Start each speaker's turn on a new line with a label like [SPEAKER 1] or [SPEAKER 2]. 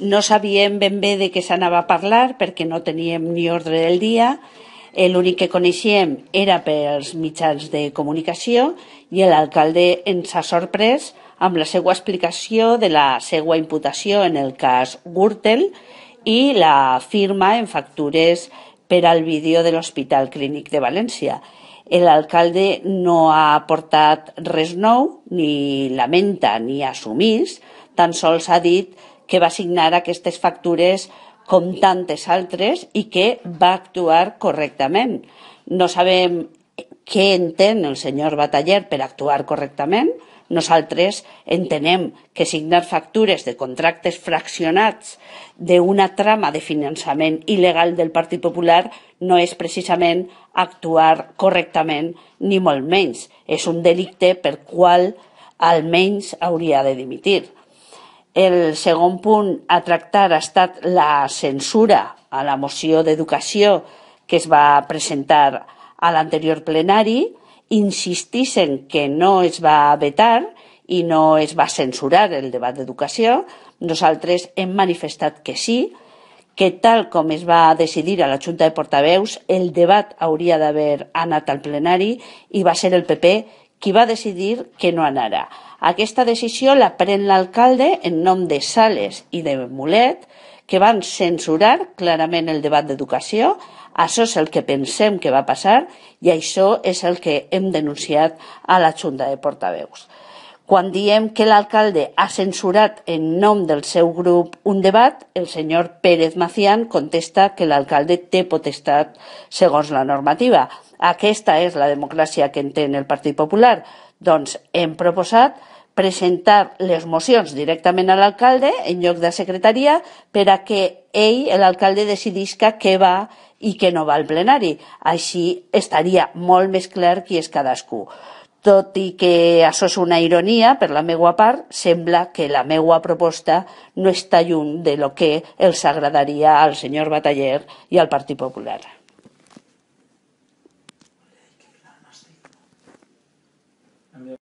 [SPEAKER 1] No sabíem ben bé de què s'anava a parlar perquè no teníem ni ordre del dia. L'únic que coneixíem era pels mitjans de comunicació i l'alcalde ens ha sorprès amb la seva explicació de la seva imputació en el cas Gürtel i la firma en factures per al vídeo de l'Hospital Clínic de València. L'alcalde no ha aportat res nou, ni lamenta ni assumís, tan sols ha dit que va signar aquestes factures com tantes altres i que va actuar correctament. No sabem què entén el senyor Bataller per actuar correctament. Nosaltres entenem que signar factures de contractes fraccionats d'una trama de finançament il·legal del Partit Popular no és precisament actuar correctament ni molt menys. És un delicte per qual almenys hauria de dimitir. El segon punt a tractar ha estat la censura a la moció d'educació que es va presentar a l'anterior plenari. Insistissen que no es va vetar i no es va censurar el debat d'educació. Nosaltres hem manifestat que sí, que tal com es va decidir a la Junta de Portaveus, el debat hauria d'haver anat al plenari i va ser el PP qui va decidir que no anara. Aquesta decisió la pren l'alcalde en nom de Sales i de Mulet, que van censurar clarament el debat d'educació. Això és el que pensem que va passar i això és el que hem denunciat a la Junta de Portaveus. Quan diem que l'alcalde ha censurat en nom del seu grup un debat, el senyor Pérez Macián contesta que l'alcalde té potestat segons la normativa. Aquesta és la democràcia que entén el Partit Popular. Doncs hem proposat presentar les mocions directament a l'alcalde en lloc de secretaria per a que ell, l'alcalde, decidisca què va i què no va al plenari. Així estaria molt més clar qui és cadascú. Tot i que això és una ironia, per la meua part, sembla que la meua proposta no està lluny de lo que els agradaria al senyor Bataller i al Partit Popular.